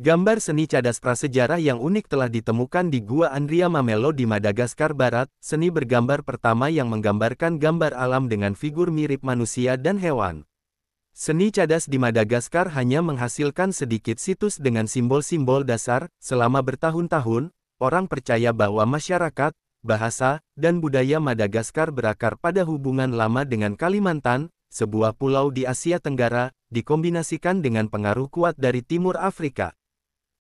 Gambar seni cadas prasejarah yang unik telah ditemukan di Gua Andria Mamelo di Madagaskar Barat, seni bergambar pertama yang menggambarkan gambar alam dengan figur mirip manusia dan hewan. Seni cadas di Madagaskar hanya menghasilkan sedikit situs dengan simbol-simbol dasar, selama bertahun-tahun, orang percaya bahwa masyarakat, bahasa, dan budaya Madagaskar berakar pada hubungan lama dengan Kalimantan, sebuah pulau di Asia Tenggara, dikombinasikan dengan pengaruh kuat dari Timur Afrika.